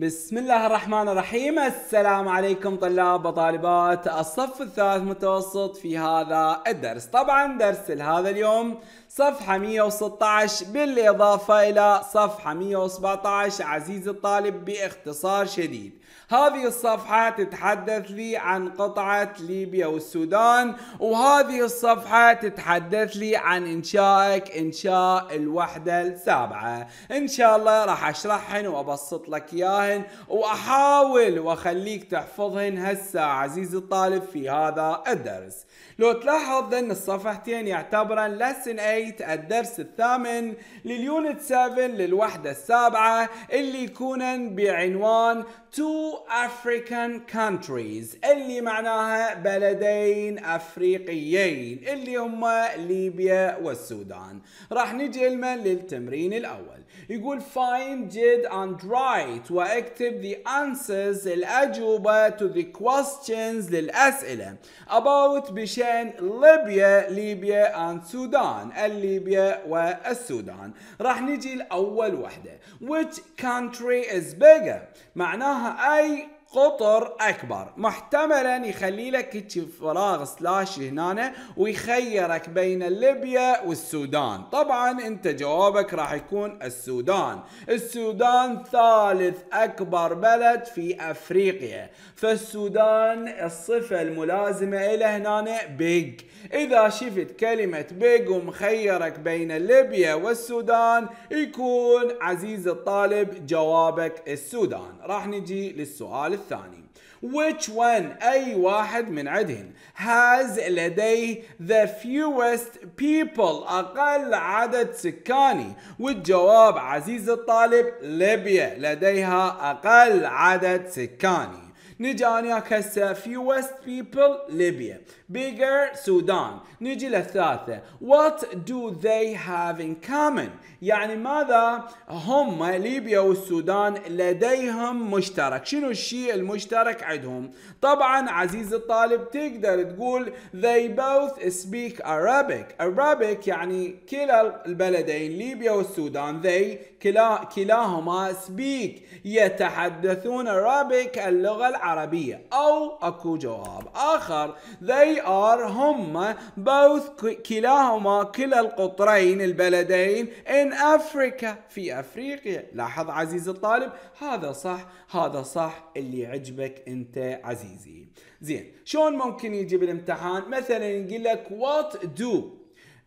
بسم الله الرحمن الرحيم السلام عليكم طلاب وطالبات الصف الثالث متوسط في هذا الدرس طبعا درس هذا اليوم صفحة 116 بالإضافة إلى صفحة 117 عزيزي الطالب باختصار شديد هذه الصفحة تتحدث لي عن قطعة ليبيا والسودان وهذه الصفحة تتحدث لي عن إنشائك إنشاء الوحدة السابعة إن شاء الله راح أشرحهن وأبسط لك إياهن وأحاول وأخليك تحفظهن هسا عزيزي الطالب في هذا الدرس لو تلاحظ أن الصفحتين يعتبران lesson 8 الدرس الثامن لليونت 7 للوحدة السابعة اللي يكونن بعنوان Two African Countries اللي معناها بلدين أفريقيين اللي هما ليبيا والسودان راح نجي لمن للتمرين الأول يقول find did and write واكتب the answers الأجوبة to the questions للأسئلة about بشيء بين ليبيا ليبيا اند سودان الليبيا والسودان راح نجي لاول وحده which country is bigger معناها اي قطر اكبر محتملا يخلي لك هيك فراغ سلاش هنا ويخيرك بين ليبيا والسودان طبعا انت جوابك راح يكون السودان السودان ثالث اكبر بلد في افريقيا فالسودان الصفة الملازمة الى هنا بيج اذا شفت كلمة بيج ومخيرك بين ليبيا والسودان يكون عزيز الطالب جوابك السودان راح نجي للسؤال الثاني which one أي واحد من عدهن has لديه the fewest people أقل عدد سكاني والجواب عزيز الطالب ليبيا لديها أقل عدد سكاني نجي أنا هسه fewest people ليبيا bigger Sudan نيجي للثالثة what do they have in common يعني ماذا هم ليبيا والسودان لديهم مشترك شنو الشيء المشترك عندهم طبعا عزيزي الطالب تقدر تقول they both speak Arabic Arabic يعني كلا البلدين ليبيا والسودان they كلا كلاهما speak يتحدثون Arabic اللغة العربية أو أكو جواب آخر they are هم both كلاهما كلا القطرين البلدين in Africa في أفريقيا لاحظ عزيزي الطالب هذا صح هذا صح اللي عجبك أنت عزيزي زين شلون ممكن يجي بالامتحان مثلا يقول لك what do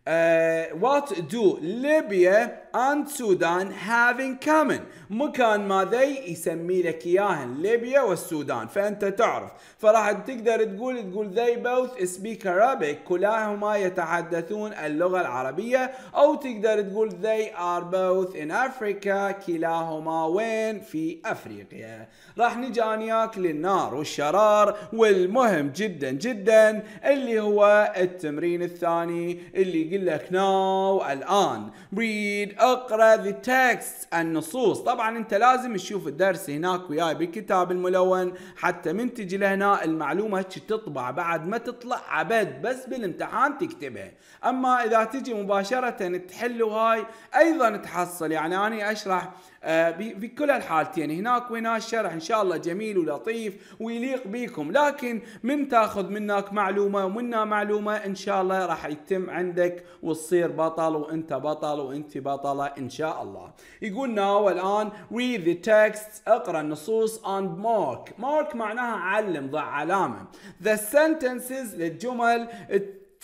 Uh, what do Libya and Sudan have in common مكان ما ذي يسمي لك إياهن ليبيا والسودان فأنت تعرف فراح تقدر تقول تقول they both speak Arabic كلاهما يتحدثون اللغة العربية أو تقدر تقول they are both in Africa كلاهما وين في أفريقيا راح نجي أنياك للنار والشرار والمهم جدا جدا اللي هو التمرين الثاني اللي يقول لك نو الان ريد اقرا ذا تكست النصوص طبعا انت لازم تشوف الدرس هناك وياي بالكتاب الملون حتى من تجي لهنا المعلومه هيك تطبع بعد ما تطلع عبد بس بالامتحان تكتبها اما اذا تجي مباشره تحل هاي ايضا تحصل يعني انا اشرح آه، في كل الحالتين هناك وهنا الشرح ان شاء الله جميل ولطيف ويليق بيكم لكن من تاخذ منك معلومه ومنا معلومه ان شاء الله راح يتم عندك وتصير بطل وانت بطل وانت بطلة ان شاء الله يقول ناو الان read the texts اقرا النصوص and mark mark معناها علم ضع علامة the sentences للجمل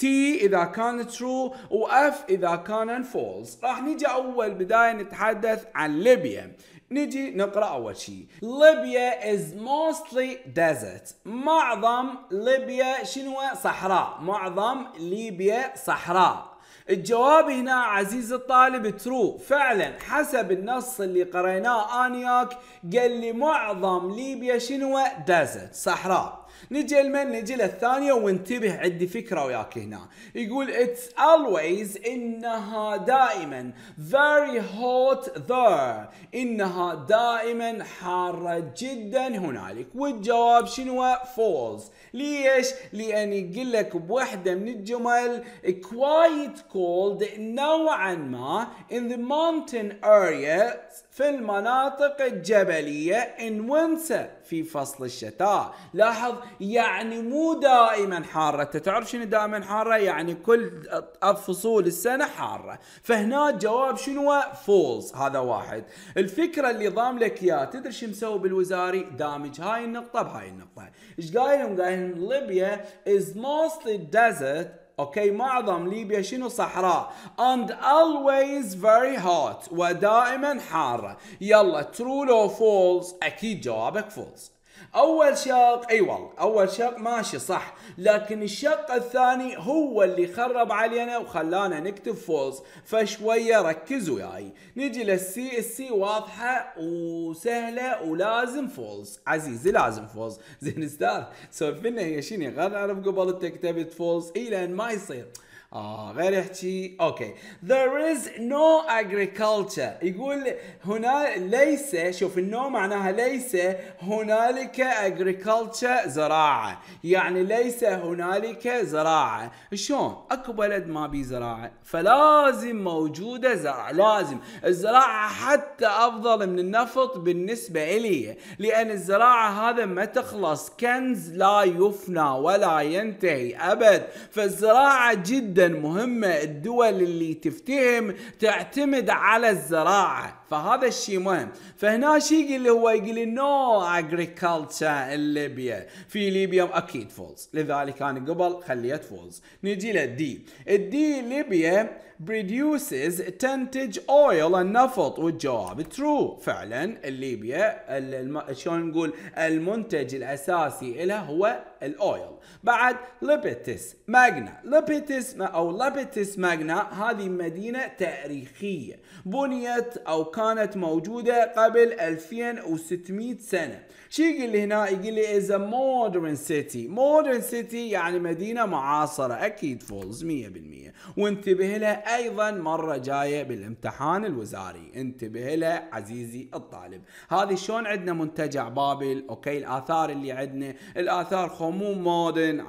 T إذا كان true و F إذا كان false راح نيجي أول بداية نتحدث عن ليبيا نجي نقرا اول شيء ليبيا از موستلي ديزرت معظم ليبيا شنو صحراء معظم ليبيا صحراء الجواب هنا عزيز الطالب ترو فعلا حسب النص اللي قريناه انياك قال لي معظم ليبيا شنو ديزرت صحراء نجي لمن نجي للثانيه وانتبه عندي فكره وياك هنا يقول it's always انها دائما very hot there انها دائما حاره جدا هنالك والجواب شنو فولز ليش لان يقول لك بوحده من الجمل quite cold نوعا ما in the mountain areas في المناطق الجبلية إن ونسى في فصل الشتاء لاحظ يعني مو دائما حارة تعرف شنو دائما حارة يعني كل فصول السنة حارة فهنا الجواب شنو فولز هذا واحد الفكرة اللي ضام لك يا تدري شو مسوي بالوزاري دامج هاي النقطة بهاي النقطة ايش قايلهم قايلهم ليبيا is mostly desert اوكي معظم ليبيا شنو صحراء and always very hot ودائما حاره يلا true or false اكيد جوابك false اول شق اي والله اول شق ماشي صح لكن الشق الثاني هو اللي خرب علينا وخلانا نكتب فولز فشويه ركزوا وياي يعني. نجي للسي السي واضحه وسهله ولازم فولز عزيزي لازم فولز زين استاذ سولف لنا هي شنو غير اعرف قبل انت كتبت فولز اي لان ما يصير اه غير يحكي اوكي there is no agriculture يقول هنا ليس شوف النو معناها ليس هنالك agriculture زراعه يعني ليس هنالك زراعه شلون اكو بلد ما بي زراعه فلازم موجوده زراعه لازم الزراعه حتى افضل من النفط بالنسبه الي لان الزراعه هذا ما تخلص كنز لا يفنى ولا ينتهي ابد فالزراعه جدا جدا مهمة الدول اللي تفتهم تعتمد على الزراعة فهذا الشيء مهم فهنا شيء يقول هو يقول نو اجريكلتشر ليبيا في ليبيا اكيد فولز لذلك انا قبل خليت فولز نجي للدي الدي ليبيا produces تنتج اويل النفط والجواب ترو فعلا ليبيا الم... شلون نقول المنتج الاساسي لها هو الاويل بعد ليبيتس ماجنا ليبيتس او ليبيتس ماجنا هذه مدينه تاريخيه بنيت او كانت موجودة قبل 2600 سنة شي يقول لي هنا يقول لي is a modern city modern city يعني مدينة معاصرة أكيد فولز 100% وانتبه لها أيضا مرة جاية بالامتحان الوزاري انتبه لها عزيزي الطالب هذه شلون عندنا منتجع بابل أوكي الآثار اللي عندنا الآثار خمو مودرن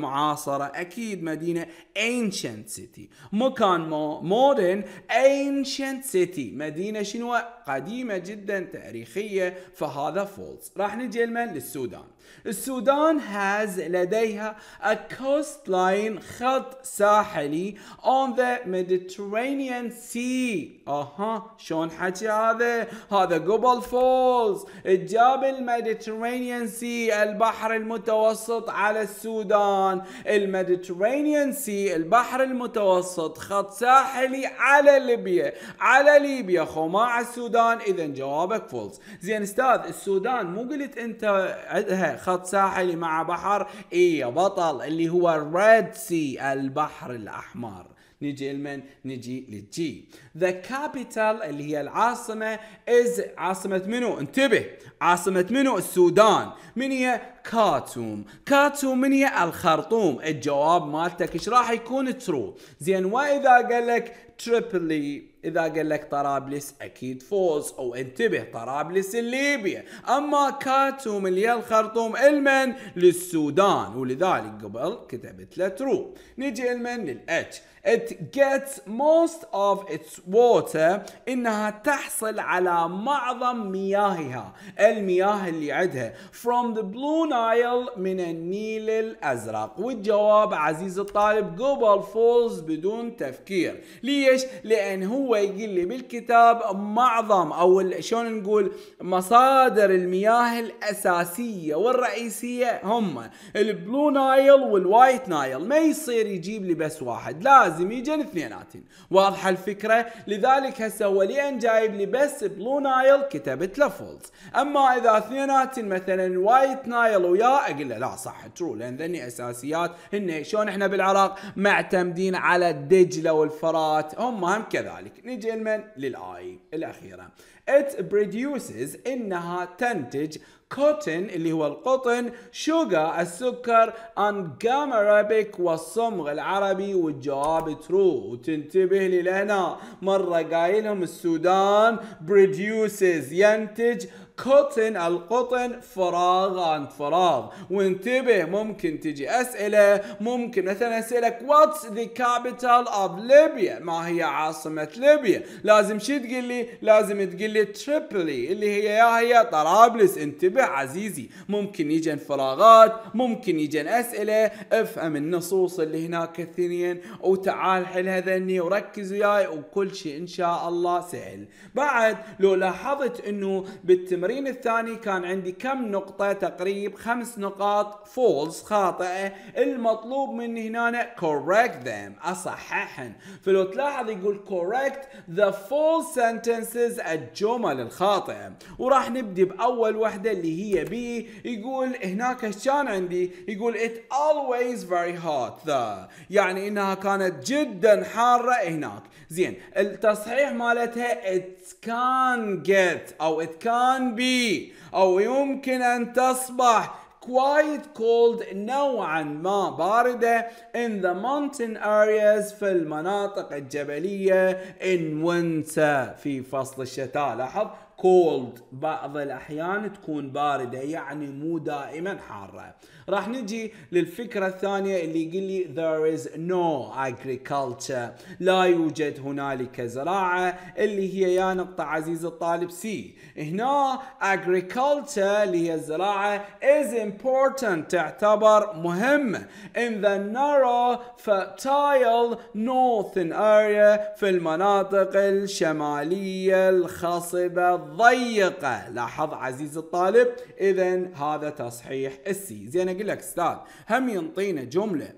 معاصرة أكيد مدينة ancient city مكان مودرن ancient city مدينة مدينة شنو قديمة جدا تاريخية فهذا فولس راح نجي للسودان السودان has لديها a coastline خط ساحلي on the Mediterranean Sea اها شلون حكي هذا هذا جبل فولز الجبل Mediterranean Sea البحر المتوسط على السودان الميديترينيان سي البحر المتوسط خط ساحلي على ليبيا على ليبيا خو ما على السودان اذا جوابك فولز زين استاذ السودان مو قلت انت عندها خط ساحلي مع بحر اي يا بطل اللي هو الريد سي البحر الاحمر نجي لمن نجي للجي ذا كابيتال اللي هي العاصمة از عاصمة منو انتبه عاصمة منو السودان من هي كاتوم كاتوم من هي الخرطوم الجواب مالتك ايش راح يكون ترو زين واذا قال لك تريبلي اذا قال لك طرابلس اكيد فوز او انتبه طرابلس الليبية اما كاتوم اللي الخرطوم المن للسودان ولذلك قبل كتبت له ترو نجي المن للاتش it gets most of its water انها تحصل على معظم مياهها المياه اللي عندها from the blue nile من النيل الازرق والجواب عزيز الطالب جوبل فولز بدون تفكير ليش لان هو يقول لي بالكتاب معظم او شلون نقول مصادر المياه الاساسيه والرئيسيه هم البلو نايل والوايت نايل ما يصير يجيب لي بس واحد لازم لازم يجن اثنيناتهم واضحة الفكرة لذلك هسه هو جايب لي بس بلو نايل كتبت له فولز اما اذا اثنيناتهم مثلا وايت نايل ويا اقول له لا صح ترو لان ذني اساسيات هن شلون احنا بالعراق معتمدين على الدجلة والفرات هم هم كذلك نجي لمن للاي الاخيرة it produces انها تنتج كوتن اللي هو القطن شوغا السكر ان انجام ارابيك والصمغ العربي والجواب ترو وتنتبه لي لهنا مره قايلهم السودان بروديوسز ينتج كوتن القطن فراغ عن فراغ وانتبه ممكن تجي اسئله ممكن مثلا اسالك واتس ذا كابيتال اوف ليبيا ما هي عاصمه ليبيا لازم شو تقول لي لازم تقول لي تريبلي اللي هي يا هي طرابلس انتبه عزيزي ممكن يجن فراغات ممكن يجن اسئله افهم النصوص اللي هناك الثنين وتعال حلها ذني وركز وياي وكل شيء ان شاء الله سهل بعد لو لاحظت انه بالتمرين التمرين الثاني كان عندي كم نقطة تقريب خمس نقاط فولز خاطئة المطلوب مني هنا correct them أصححن فلو تلاحظ يقول correct the false sentences الجمل الخاطئة وراح نبدي بأول وحدة اللي هي بي يقول هناك كان عندي يقول it always very hot the يعني انها كانت جدا حارة هناك زين التصحيح مالتها it can get او it can بي أو يمكن أن تصبح quite cold نوعا ما باردة in the mountain areas في المناطق الجبلية in winter في فصل الشتاء لاحظ cold بعض الأحيان تكون باردة يعني مو دائما حارة راح نجي للفكرة الثانية اللي يقول لي there is no agriculture لا يوجد هنالك زراعة اللي هي يا نقطة عزيز الطالب سي هنا agriculture اللي هي الزراعة is important تعتبر مهمة in the narrow fertile northern area في المناطق الشمالية الخصبة الضيقة لاحظ عزيز الطالب اذا هذا تصحيح السي زين يقول لك استاذ هم ينطينا جمله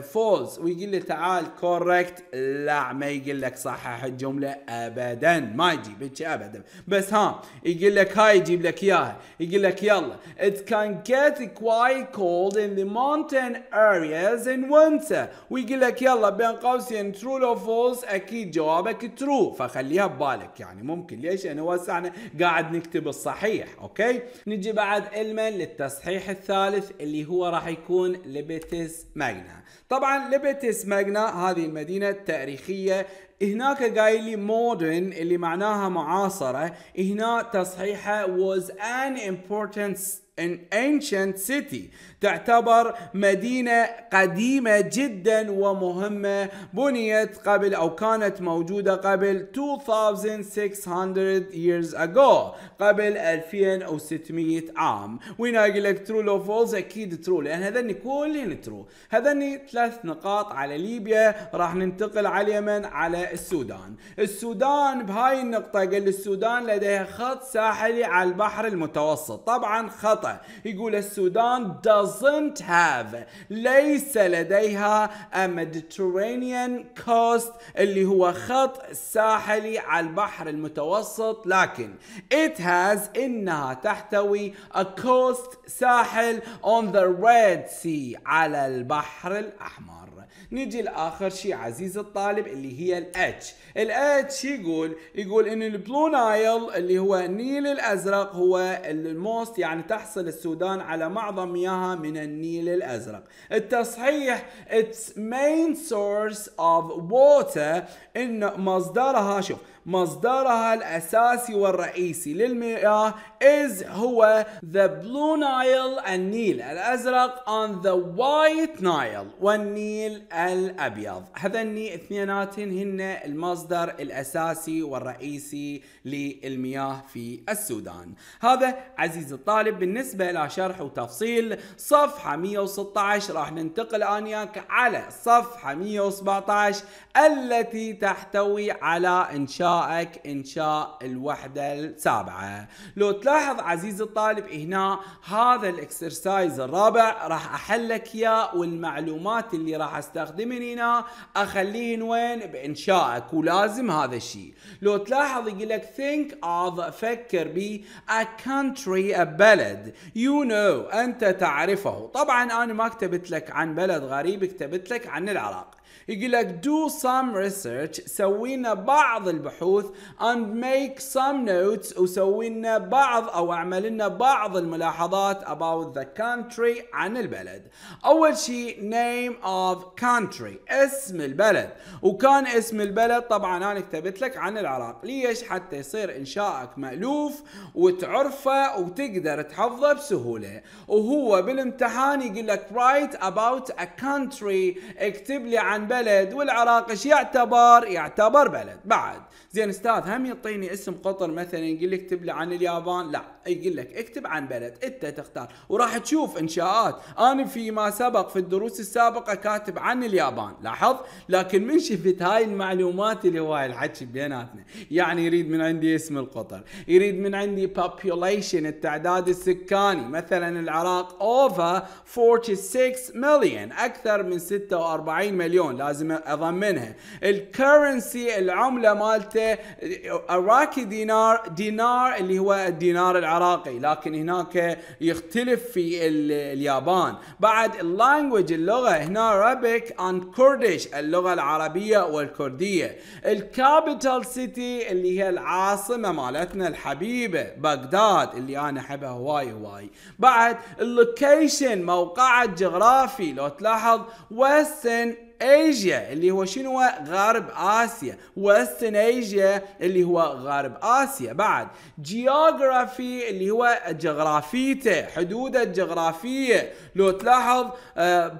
فولز ويقول لي تعال كوركت لا ما يقول لك صحح الجمله ابدا ما يجيب ابدا بس ها يقول لك هاي يجيب لك اياها يقول لك يلا it can get quite cold in the mountain areas in winter ويقول لك يلا بين قوسين true لو false اكيد جوابك true فخليها ببالك يعني ممكن ليش انا وسعنا قاعد نكتب الصحيح اوكي نجي بعد علما للتصحيح الثالث اللي هو راح يكون ليبيتس ماجنا طبعا ليبيتس ماجنا هذه المدينة التاريخية هناك قايل لي modern اللي معناها معاصرة هنا تصحيحه was an important an ancient city تعتبر مدينة قديمة جدا ومهمة بنيت قبل أو كانت موجودة قبل 2600 years ago قبل 2600 عام وين أقول لك ترو لو فولز أكيد ترو لأن هذني كلهن ترو هذني ثلاث نقاط على ليبيا راح ننتقل على اليمن على السودان السودان بهاي النقطة قال السودان لديها خط ساحلي على البحر المتوسط طبعا خط خطأ يقول السودان doesn't have ليس لديها a Mediterranean coast اللي هو خط ساحلي على البحر المتوسط لكن it has إنها تحتوي a coast ساحل on the Red Sea على البحر الأحمر نجي لآخر شيء عزيز الطالب اللي هي الاتش الاتش يقول يقول إن البلو نايل اللي هو النيل الأزرق هو الموست يعني تحصل تحصل السودان على معظم مياهها من النيل الأزرق التصحيح its main source of water إن مصدرها شوف مصدرها الأساسي والرئيسي للمياه is هو the blue Nile النيل الأزرق on the white Nile والنيل الأبيض هذني اثنيناتهن هن المصدر الأساسي والرئيسي للمياه في السودان هذا عزيزي الطالب بالنسبة إلى شرح وتفصيل صفحة 116 راح ننتقل آنياك على صفحة 117 التي تحتوي على إنشاء اعطائك انشاء الوحده السابعه لو تلاحظ عزيزي الطالب هنا هذا الاكسرسايز الرابع راح احلك اياه والمعلومات اللي راح استخدمهن هنا اخليهن وين بانشائك ولازم هذا الشيء لو تلاحظ يقول لك think of فكر ب a country a بلد you know انت تعرفه طبعا انا ما كتبت لك عن بلد غريب كتبت لك عن العراق يقول لك do some research سوينا بعض البحوث and make some notes وسوينا بعض او اعمل لنا بعض الملاحظات about the country عن البلد اول شيء name of country اسم البلد وكان اسم البلد طبعا انا كتبت لك عن العراق ليش حتى يصير انشائك مألوف وتعرفه وتقدر تحفظه بسهوله وهو بالامتحان يقول لك write about a country اكتب لي عن بلد والعراقش يعتبر يعتبر بلد بعد زين استاذ هم يعطيني اسم قطر مثلا يقول لي اكتب لي عن اليابان لا يقول لك اكتب عن بلد انت تختار وراح تشوف انشاءات انا فيما سبق في الدروس السابقه كاتب عن اليابان لاحظ لكن من شفت هاي المعلومات اللي هواي الحكي بيناتنا يعني يريد من عندي اسم القطر يريد من عندي population التعداد السكاني مثلا العراق over 46 مليون اكثر من 46 مليون لازم اضمنها الكرنسي العمله مالته اراكي دينار دينار اللي هو الدينار العراقي لكن هناك يختلف في اليابان بعد اللانجوج اللغه هنا ارابيك اند كردش اللغه العربيه والكرديه الكابيتال سيتي اللي هي العاصمه مالتنا الحبيبه بغداد اللي انا احبها هواي هواي بعد اللوكيشن موقعها الجغرافي لو تلاحظ ويسترن ايجيا اللي هو شنو غرب اسيا وستن ايجيا اللي هو غرب اسيا بعد جيوغرافي اللي هو جغرافيته حدوده الجغرافيه لو تلاحظ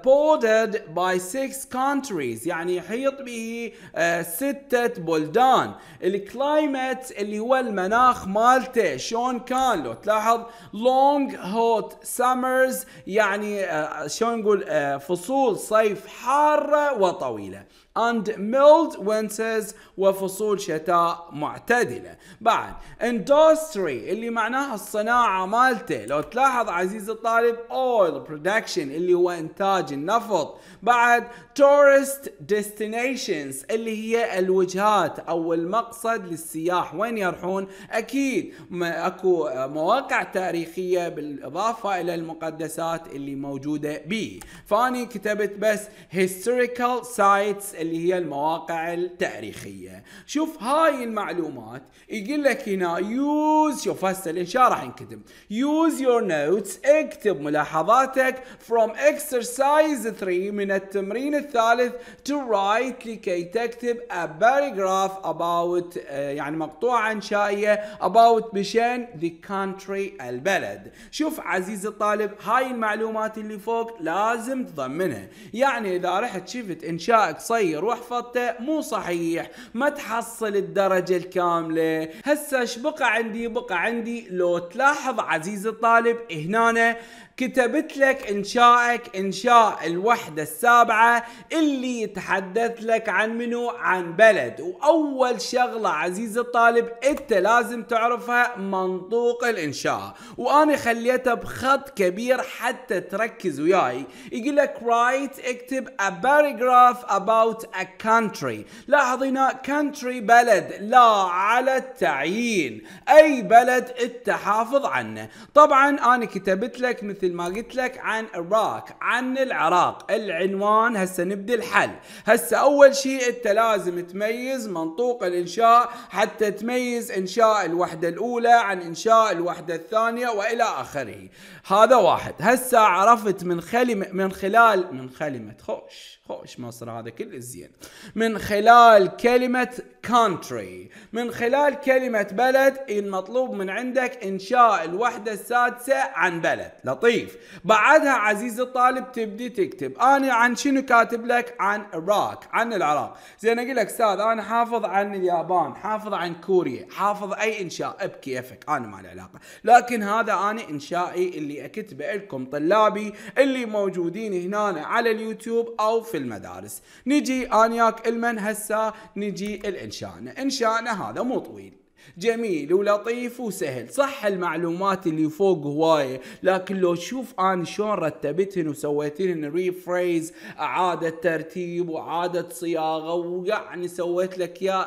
بوردد آه، باي six كونتريز يعني يحيط به آه، ستة بلدان الكلايمت اللي هو المناخ مالته شلون كان لو تلاحظ long hot summers يعني آه، شلون نقول فصول صيف حارة وطويلة and mild winters وفصول شتاء معتدلة بعد industry اللي معناها الصناعة مالته لو تلاحظ عزيزي الطالب oil production اللي هو انتاج النفط بعد tourist destinations اللي هي الوجهات او المقصد للسياح وين يروحون اكيد اكو مواقع تاريخية بالاضافة الى المقدسات اللي موجودة به فاني كتبت بس historical sites اللي هي المواقع التاريخية شوف هاي المعلومات يقول لك هنا يوز شوف هسه الانشاء راح ينكتب يوز يور نوتس اكتب ملاحظاتك from exercise 3 من التمرين الثالث to write لكي تكتب a paragraph about آه، يعني مقطوعة انشائية about بشان the country البلد شوف عزيزي الطالب هاي المعلومات اللي فوق لازم تضمنها يعني اذا رحت شفت انشاء قصير صغير وحفظته مو صحيح ما تحصل الدرجة الكاملة هسه ايش بقى عندي بقى عندي لو تلاحظ عزيزي الطالب هنا كتبت لك انشائك انشاء الوحدة السابعة اللي يتحدث لك عن منو عن بلد واول شغلة عزيزي الطالب انت لازم تعرفها منطوق الانشاء وانا خليته بخط كبير حتى تركز وياي يقول لك رايت اكتب a paragraph about a country لاحظ هنا country بلد لا على التعيين اي بلد انت حافظ عنه طبعا انا كتبت لك مثل مثل ما قلت لك عن الراك عن العراق العنوان هسه نبدا الحل هسه اول شيء انت لازم تميز منطوق الانشاء حتى تميز انشاء الوحده الاولى عن انشاء الوحده الثانيه والى اخره هذا واحد هسه عرفت من خلم من خلال من خلمه خوش خوش مصر هذا كل الزين من خلال كلمه country من خلال كلمة بلد المطلوب من عندك إنشاء الوحدة السادسة عن بلد لطيف بعدها عزيز الطالب تبدي تكتب أنا عن شنو كاتب لك عن راك عن العراق زين أقول لك أستاذ أنا حافظ عن اليابان حافظ عن كوريا حافظ أي إنشاء بكيفك أنا ما علاقة لكن هذا أنا إنشائي اللي أكتبه لكم طلابي اللي موجودين هنا على اليوتيوب أو في المدارس نجي أنياك المن هسه نجي الإنشاء انشائنا انشائنا هذا مو طويل جميل ولطيف وسهل صح المعلومات اللي فوق هواية لكن لو تشوف انا شلون رتبتهن وسويتهن ريفريز اعادة ترتيب واعادة صياغة ويعني سويت لك يا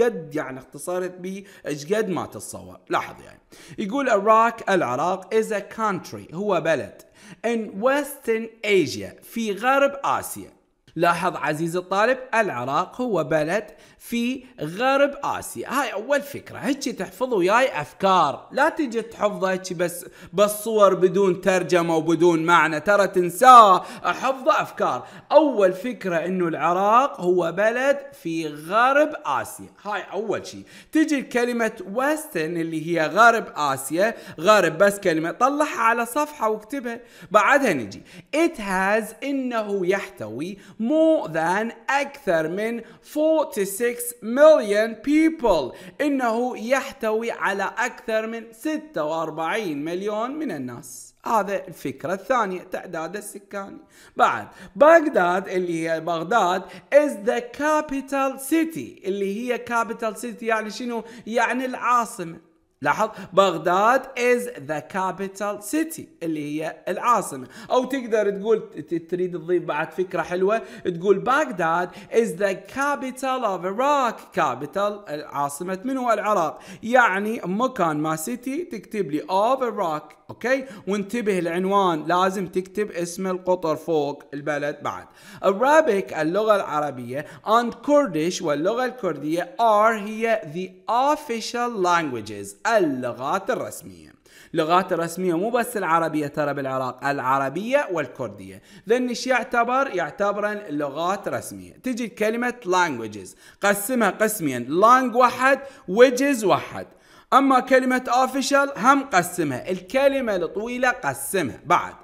قد يعني اختصرت به قد ما تتصور لاحظ يعني يقول العراق العراق is a country هو بلد in western asia في غرب اسيا لاحظ عزيزي الطالب العراق هو بلد في غرب اسيا هاي اول فكره هيك تحفظ وياي افكار لا تجي تحفظها هيك بس بس صور بدون ترجمه وبدون معنى ترى تنساه احفظ افكار اول فكره انه العراق هو بلد في غرب اسيا هاي اول شيء تجي كلمه ويسترن اللي هي غرب اسيا غرب بس كلمه طلعها على صفحه واكتبها بعدها نجي it has انه يحتوي more than اكثر من 46 1.6 مليون بيبل انه يحتوي على اكثر من 46 مليون من الناس هذا الفكرة الثانية تعداد السكاني بعد بغداد اللي هي بغداد is the capital city اللي هي capital city يعني شنو يعني العاصمة لاحظ بغداد از ذا كابيتال سيتي اللي هي العاصمه او تقدر تقول تريد تضيف بعد فكره حلوه تقول بغداد از ذا كابيتال اوف العراق كابيتال عاصمه من هو العراق يعني مكان ما سيتي تكتب لي اوف العراق اوكي وانتبه العنوان لازم تكتب اسم القطر فوق البلد بعد Arabic اللغه العربيه and Kurdish واللغه الكرديه are هي the official languages اللغات الرسمية لغات الرسمية مو بس العربية ترى بالعراق العربية والكردية ايش يعتبر يعتبر لغات رسمية تجي كلمة languages قسمها قسمين لانج واحد وجز واحد اما كلمة official هم قسمها الكلمة الطويلة قسمها بعد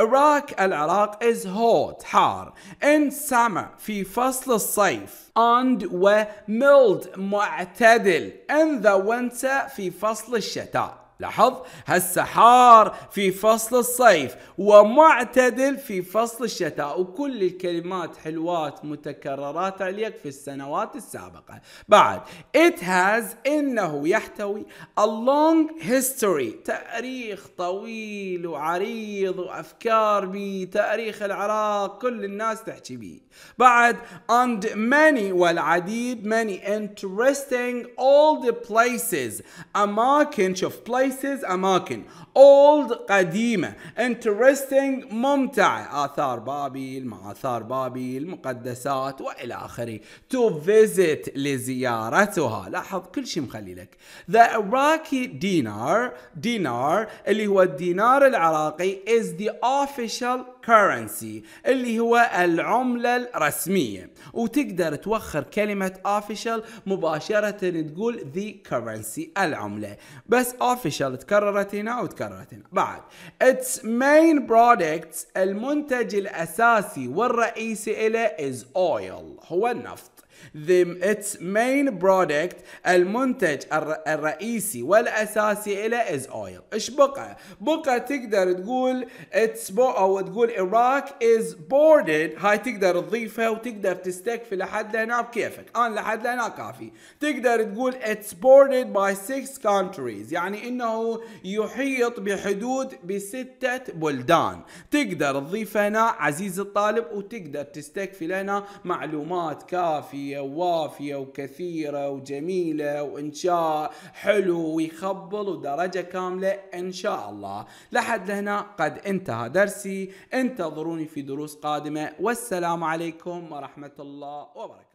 Iraq العراق is hot حار in summer في فصل الصيف and و mild معتدل in the winter في فصل الشتاء لاحظ هسه حار في فصل الصيف ومعتدل في فصل الشتاء وكل الكلمات حلوات متكررات عليك في السنوات السابقة بعد it has إنه يحتوي a long history تاريخ طويل وعريض وأفكار بتاريخ العراق كل الناس تحكي بيه بعد and many والعديد many interesting all the places أماكن شوف places أماكن old قديمة interesting ممتعة آثار بابل ما آثار بابل مقدسات وإلى آخره to visit لزيارتها لاحظ كل شيء مخلي لك the Iraqi dinar dinar اللي هو الدينار العراقي is the official currency اللي هو العملة الرسمية وتقدر توخر كلمة official مباشرة تقول the currency العملة بس official تكررت هنا وتكررت هنا بعد its main products المنتج الأساسي والرئيسي له is oil هو النفط the, its main product المنتج الرئيسي والأساسي إلى is oil إيش بقى؟ بقى تقدر تقول it's bo أو تقول Iraq is boarded هاي تقدر تضيفها وتقدر تستكفي لحد هنا بكيفك أنا لحد هنا كافي تقدر تقول it's boarded by six countries يعني إنه يحيط بحدود بستة بلدان تقدر تضيف هنا عزيزي الطالب وتقدر تستكفي لنا معلومات كافية ووافية وكثيرة وجميلة وإنشاء حلو ويخبل ودرجة كاملة إن شاء الله لحد لهنا قد انتهى درسي انتظروني في دروس قادمة والسلام عليكم ورحمة الله وبركاته